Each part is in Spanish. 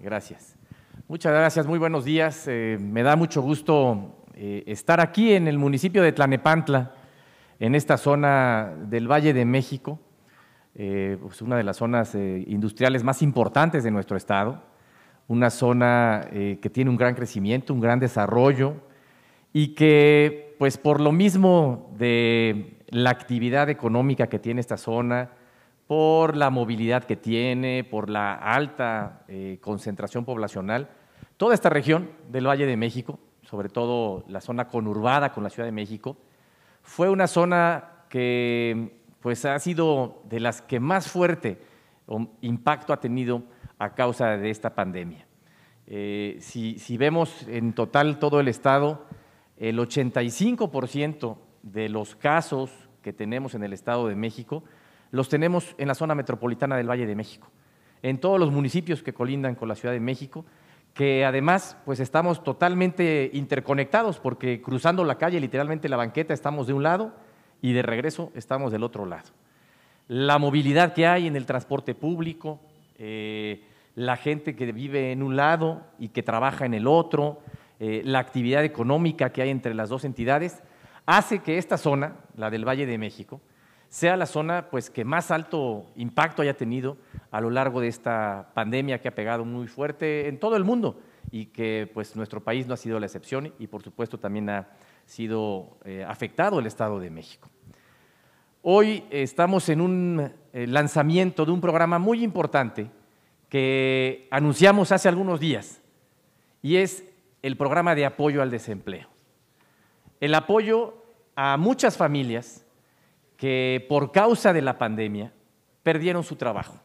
Gracias. Muchas gracias, muy buenos días. Eh, me da mucho gusto eh, estar aquí en el municipio de Tlanepantla, en esta zona del Valle de México, eh, pues una de las zonas industriales más importantes de nuestro estado, una zona que tiene un gran crecimiento, un gran desarrollo y que, pues por lo mismo de la actividad económica que tiene esta zona, por la movilidad que tiene, por la alta eh, concentración poblacional. Toda esta región del Valle de México, sobre todo la zona conurbada con la Ciudad de México, fue una zona que pues, ha sido de las que más fuerte um, impacto ha tenido a causa de esta pandemia. Eh, si, si, vemos en total todo el estado, el 85% de los casos que tenemos en el Estado de México los tenemos en la zona metropolitana del Valle de México, en todos los municipios que colindan con la Ciudad de México, que además pues estamos totalmente interconectados porque cruzando la calle, literalmente la banqueta, estamos de un lado y de regreso estamos del otro lado. La movilidad que hay en el transporte público, eh, la gente que vive en un lado y que trabaja en el otro, eh, la actividad económica que hay entre las dos entidades, hace que esta zona, la del Valle de México, sea la zona pues, que más alto impacto haya tenido a lo largo de esta pandemia que ha pegado muy fuerte en todo el mundo y que pues, nuestro país no ha sido la excepción y por supuesto también ha sido eh, afectado el Estado de México. Hoy estamos en un eh, lanzamiento de un programa muy importante que anunciamos hace algunos días y es el programa de apoyo al desempleo. El apoyo a muchas familias que por causa de la pandemia perdieron su trabajo,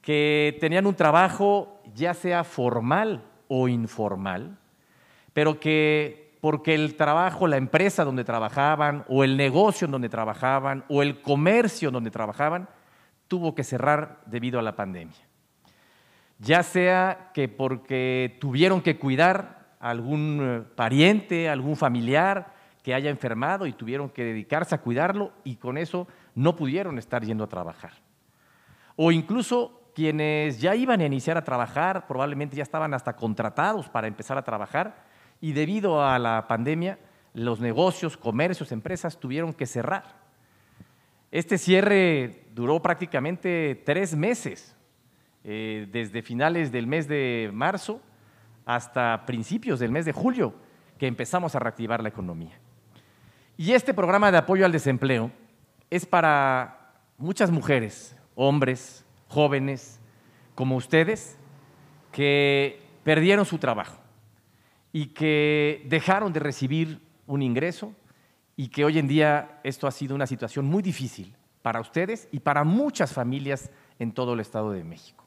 que tenían un trabajo ya sea formal o informal, pero que porque el trabajo, la empresa donde trabajaban, o el negocio en donde trabajaban, o el comercio en donde trabajaban, tuvo que cerrar debido a la pandemia. Ya sea que porque tuvieron que cuidar a algún eh, pariente, algún familiar, que haya enfermado y tuvieron que dedicarse a cuidarlo y con eso no pudieron estar yendo a trabajar. O incluso quienes ya iban a iniciar a trabajar, probablemente ya estaban hasta contratados para empezar a trabajar y debido a la pandemia los negocios, comercios, empresas tuvieron que cerrar. Este cierre duró prácticamente tres meses, eh, desde finales del mes de marzo hasta principios del mes de julio, que empezamos a reactivar la economía. Y este programa de apoyo al desempleo es para muchas mujeres, hombres, jóvenes, como ustedes, que perdieron su trabajo y que dejaron de recibir un ingreso y que hoy en día esto ha sido una situación muy difícil para ustedes y para muchas familias en todo el Estado de México.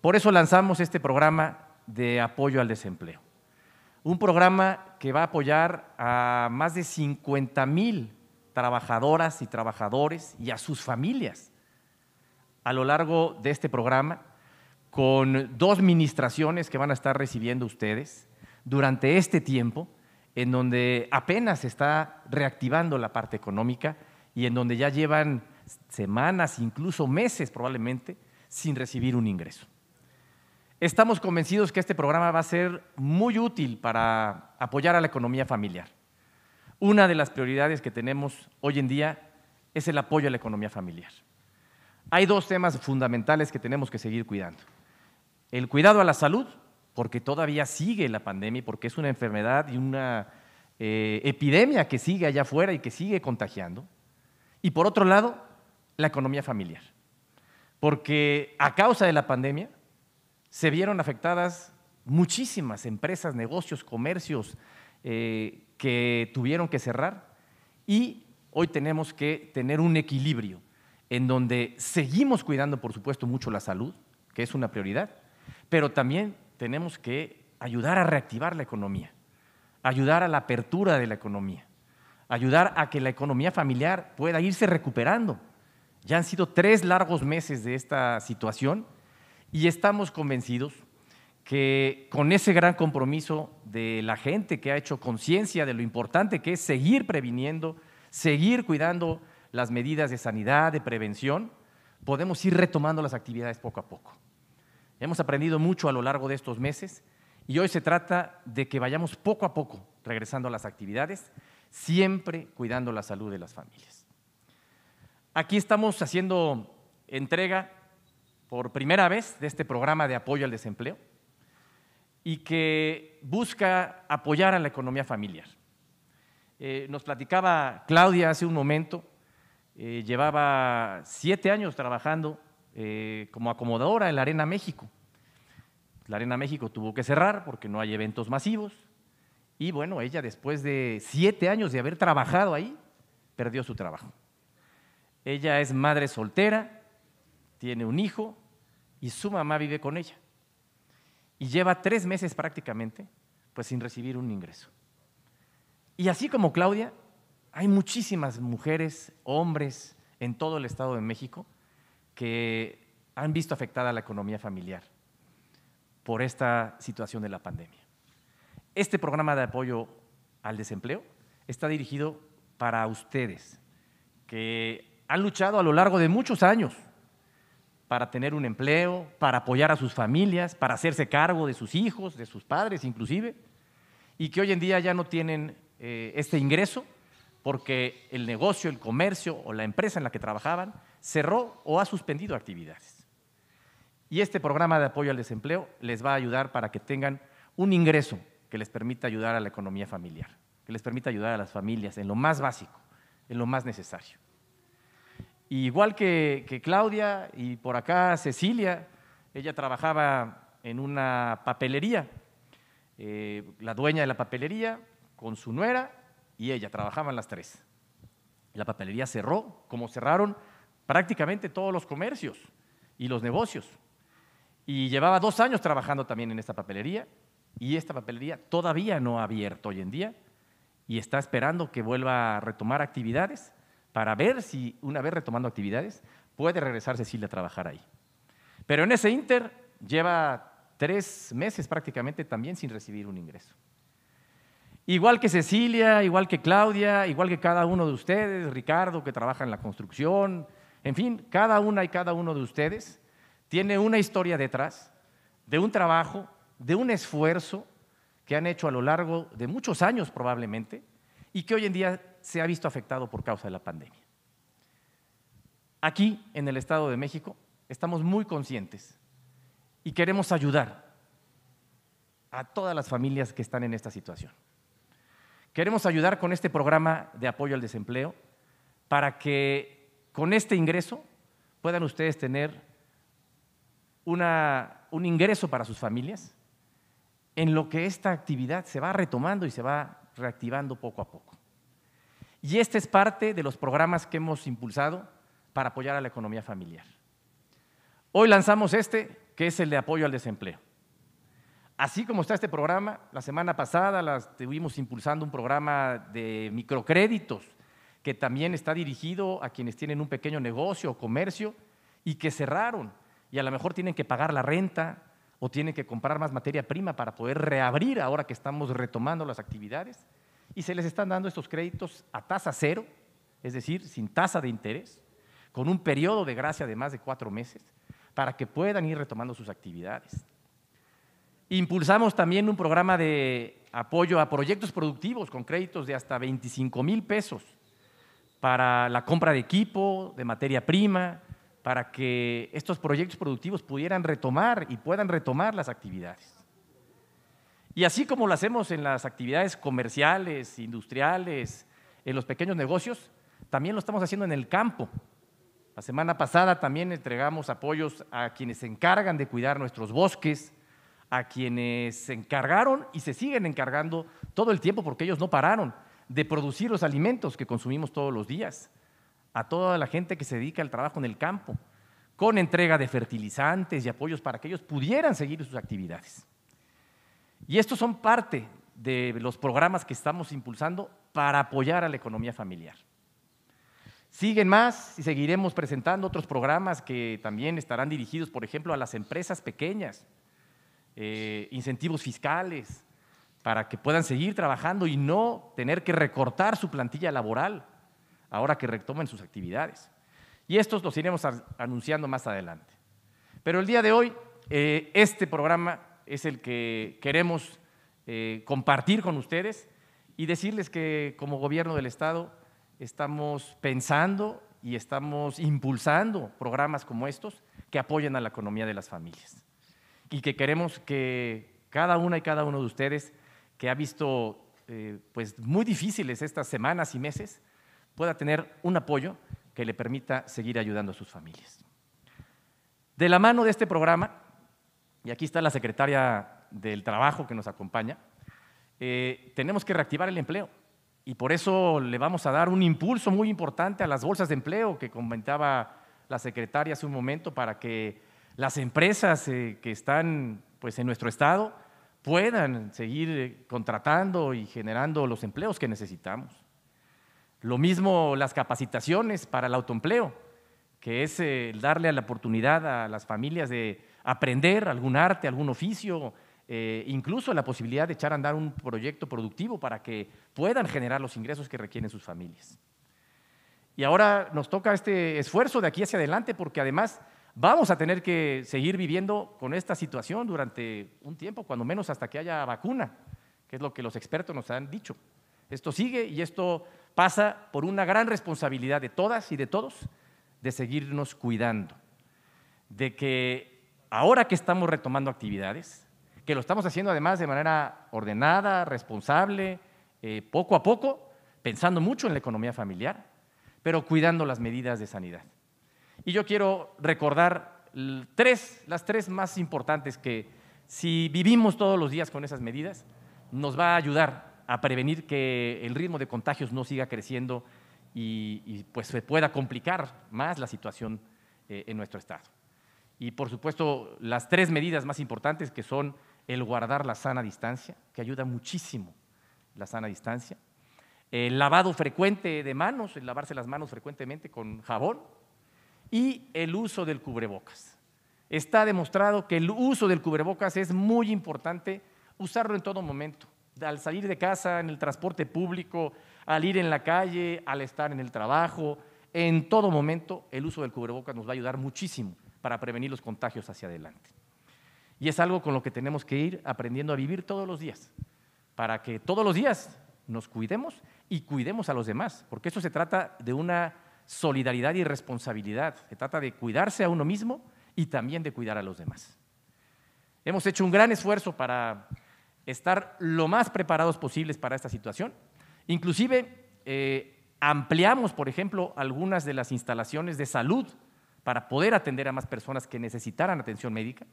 Por eso lanzamos este programa de apoyo al desempleo un programa que va a apoyar a más de 50 mil trabajadoras y trabajadores y a sus familias a lo largo de este programa, con dos ministraciones que van a estar recibiendo ustedes durante este tiempo, en donde apenas se está reactivando la parte económica y en donde ya llevan semanas, incluso meses probablemente, sin recibir un ingreso. Estamos convencidos que este programa va a ser muy útil para apoyar a la economía familiar. Una de las prioridades que tenemos hoy en día es el apoyo a la economía familiar. Hay dos temas fundamentales que tenemos que seguir cuidando. El cuidado a la salud, porque todavía sigue la pandemia, porque es una enfermedad y una eh, epidemia que sigue allá afuera y que sigue contagiando. Y por otro lado, la economía familiar. Porque a causa de la pandemia, se vieron afectadas muchísimas empresas, negocios, comercios eh, que tuvieron que cerrar y hoy tenemos que tener un equilibrio en donde seguimos cuidando, por supuesto, mucho la salud, que es una prioridad, pero también tenemos que ayudar a reactivar la economía, ayudar a la apertura de la economía, ayudar a que la economía familiar pueda irse recuperando. Ya han sido tres largos meses de esta situación y estamos convencidos que con ese gran compromiso de la gente que ha hecho conciencia de lo importante que es seguir previniendo, seguir cuidando las medidas de sanidad, de prevención, podemos ir retomando las actividades poco a poco. Hemos aprendido mucho a lo largo de estos meses y hoy se trata de que vayamos poco a poco regresando a las actividades, siempre cuidando la salud de las familias. Aquí estamos haciendo entrega por primera vez de este programa de apoyo al desempleo y que busca apoyar a la economía familiar. Eh, nos platicaba Claudia hace un momento, eh, llevaba siete años trabajando eh, como acomodadora en la Arena México. La Arena México tuvo que cerrar porque no hay eventos masivos y bueno, ella después de siete años de haber trabajado ahí, perdió su trabajo. Ella es madre soltera, tiene un hijo y su mamá vive con ella. Y lleva tres meses prácticamente, pues sin recibir un ingreso. Y así como Claudia, hay muchísimas mujeres, hombres en todo el Estado de México que han visto afectada la economía familiar por esta situación de la pandemia. Este programa de apoyo al desempleo está dirigido para ustedes, que han luchado a lo largo de muchos años para tener un empleo, para apoyar a sus familias, para hacerse cargo de sus hijos, de sus padres inclusive, y que hoy en día ya no tienen eh, este ingreso porque el negocio, el comercio o la empresa en la que trabajaban cerró o ha suspendido actividades. Y este programa de apoyo al desempleo les va a ayudar para que tengan un ingreso que les permita ayudar a la economía familiar, que les permita ayudar a las familias en lo más básico, en lo más necesario igual que, Claudia y por acá Cecilia, ella trabajaba en una papelería, eh, la dueña de la papelería con su nuera y ella, trabajaban las tres. La papelería cerró, como cerraron prácticamente todos los comercios y los negocios. Y llevaba dos años trabajando también en esta papelería y esta papelería todavía no ha abierto hoy en día y está esperando que vuelva a retomar actividades para ver si, una vez retomando actividades, puede regresar Cecilia a trabajar ahí. Pero en ese inter lleva tres meses prácticamente también sin recibir un ingreso. Igual que Cecilia, igual que Claudia, igual que cada uno de ustedes, Ricardo que trabaja en la construcción, en fin, cada una y cada uno de ustedes tiene una historia detrás de un trabajo, de un esfuerzo que han hecho a lo largo de muchos años probablemente y que hoy en día se ha visto afectado por causa de la pandemia. Aquí, en el Estado de México, estamos muy conscientes y queremos ayudar a todas las familias que están en esta situación. Queremos ayudar con este programa de apoyo al desempleo para que con este ingreso puedan ustedes tener un ingreso para sus familias en lo que esta actividad se va retomando y se va reactivando poco a poco. Y este es parte de los programas que hemos impulsado para apoyar a la economía familiar. Hoy lanzamos este, que es el de apoyo al desempleo. Así como está este programa, la semana pasada estuvimos impulsando un programa de microcréditos que también está dirigido a quienes tienen un pequeño negocio o comercio y que cerraron y a lo mejor tienen que pagar la renta o tienen que comprar más materia prima para poder reabrir ahora que estamos retomando las actividades y se les están dando estos créditos a tasa cero, es decir, sin tasa de interés, con un periodo de gracia de más de cuatro meses, para que puedan ir retomando sus actividades. Impulsamos también un programa de apoyo a proyectos productivos con créditos de hasta 25 mil pesos para la compra de equipo, de materia prima, para que estos proyectos productivos pudieran retomar y puedan retomar las actividades. Y así como lo hacemos en las actividades comerciales, industriales, en los pequeños negocios, también lo estamos haciendo en el campo. La semana pasada también entregamos apoyos a quienes se encargan de cuidar nuestros bosques, a quienes se encargaron y se siguen encargando todo el tiempo porque ellos no pararon de producir los alimentos que consumimos todos los días, a toda la gente que se dedica al trabajo en el campo, con entrega de fertilizantes y apoyos para que ellos pudieran seguir sus actividades. Y estos son parte de los programas que estamos impulsando para apoyar a la economía familiar. Siguen más y seguiremos presentando otros programas que también estarán dirigidos, por ejemplo, a las empresas pequeñas, eh, incentivos fiscales, para que puedan seguir trabajando y no tener que recortar su plantilla laboral ahora que retomen sus actividades. Y estos los iremos anunciando más adelante. Pero el día de hoy, eh, este programa es el que queremos eh, compartir con ustedes y decirles que como gobierno del Estado estamos pensando y estamos impulsando programas como estos que apoyen a la economía de las familias y que queremos que cada una y cada uno de ustedes que ha visto eh, pues muy difíciles estas semanas y meses pueda tener un apoyo que le permita seguir ayudando a sus familias. De la mano de este programa y aquí está la secretaria del Trabajo que nos acompaña, eh, tenemos que reactivar el empleo. Y por eso le vamos a dar un impulso muy importante a las bolsas de empleo que comentaba la secretaria hace un momento para que las empresas eh, que están pues, en nuestro estado puedan seguir eh, contratando y generando los empleos que necesitamos. Lo mismo las capacitaciones para el autoempleo, que es darle la oportunidad a las familias de aprender algún arte, algún oficio, eh, incluso la posibilidad de echar a andar un proyecto productivo para que puedan generar los ingresos que requieren sus familias. Y ahora nos toca este esfuerzo de aquí hacia adelante porque además vamos a tener que seguir viviendo con esta situación durante un tiempo, cuando menos hasta que haya vacuna, que es lo que los expertos nos han dicho. Esto sigue y esto pasa por una gran responsabilidad de todas y de todos de seguirnos cuidando, de que ahora que estamos retomando actividades, que lo estamos haciendo además de manera ordenada, responsable, eh, poco a poco, pensando mucho en la economía familiar, pero cuidando las medidas de sanidad. Y yo quiero recordar las tres más importantes que si vivimos todos los días con esas medidas, nos va a ayudar a prevenir que el ritmo de contagios no siga creciendo y, pues se pueda complicar más la situación eh, en nuestro estado y por supuesto las tres medidas más importantes que son el guardar la sana distancia, que ayuda muchísimo la sana distancia, el lavado frecuente de manos, el lavarse las manos frecuentemente con jabón y el uso del cubrebocas. Está demostrado que el uso del cubrebocas es muy importante usarlo en todo momento, al salir de casa, en el transporte público, al ir en la calle, al estar en el trabajo, en todo momento el uso del cubrebocas nos va a ayudar muchísimo para prevenir los contagios hacia adelante. Y es algo con lo que tenemos que ir aprendiendo a vivir todos los días, para que todos los días nos cuidemos y cuidemos a los demás, porque eso se trata de una solidaridad y responsabilidad, se trata de cuidarse a uno mismo y también de cuidar a los demás. Hemos hecho un gran esfuerzo para estar lo más preparados posibles para esta situación. Inclusive eh, ampliamos, por ejemplo, algunas de las instalaciones de salud para poder atender a más personas que necesitaran atención médica.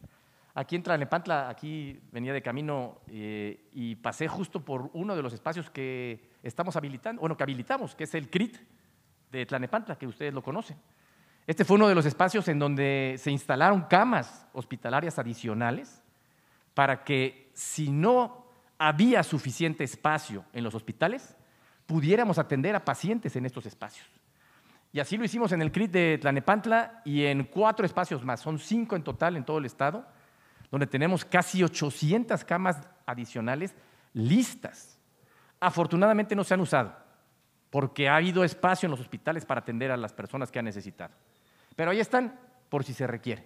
Aquí en Tlalnepantla, aquí venía de camino eh, y pasé justo por uno de los espacios que estamos habilitando, bueno, que habilitamos, que es el CRIT de Tlalnepantla, que ustedes lo conocen. Este fue uno de los espacios en donde se instalaron camas hospitalarias adicionales para que si no había suficiente espacio en los hospitales, pudiéramos atender a pacientes en estos espacios. Y así lo hicimos en el CRIT de Tlanepantla y en cuatro espacios más, son cinco en total en todo el estado, donde tenemos casi 800 camas adicionales listas. Afortunadamente no se han usado, porque ha habido espacio en los hospitales para atender a las personas que han necesitado. Pero ahí están, por si se requiere.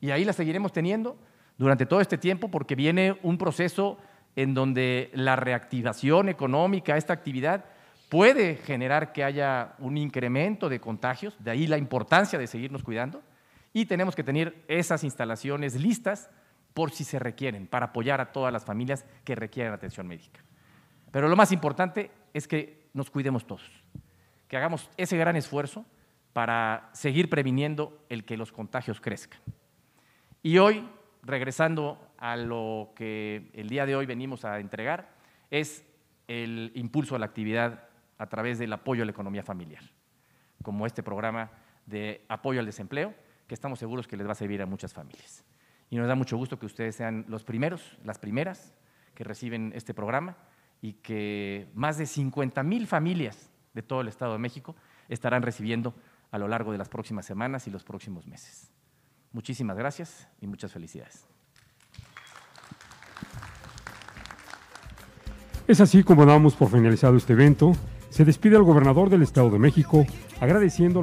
Y ahí las seguiremos teniendo durante todo este tiempo, porque viene un proceso en donde la reactivación económica, esta actividad, puede generar que haya un incremento de contagios, de ahí la importancia de seguirnos cuidando, y tenemos que tener esas instalaciones listas por si se requieren, para apoyar a todas las familias que requieren atención médica. Pero lo más importante es que nos cuidemos todos, que hagamos ese gran esfuerzo para seguir previniendo el que los contagios crezcan. Y hoy, regresando a lo que el día de hoy venimos a entregar, es el impulso a la actividad a través del apoyo a la economía familiar, como este programa de apoyo al desempleo, que estamos seguros que les va a servir a muchas familias. Y nos da mucho gusto que ustedes sean los primeros, las primeras que reciben este programa y que más de 50 mil familias de todo el Estado de México estarán recibiendo a lo largo de las próximas semanas y los próximos meses. Muchísimas gracias y muchas felicidades. Es así como damos por finalizado este evento se despide el gobernador del Estado de México agradeciendo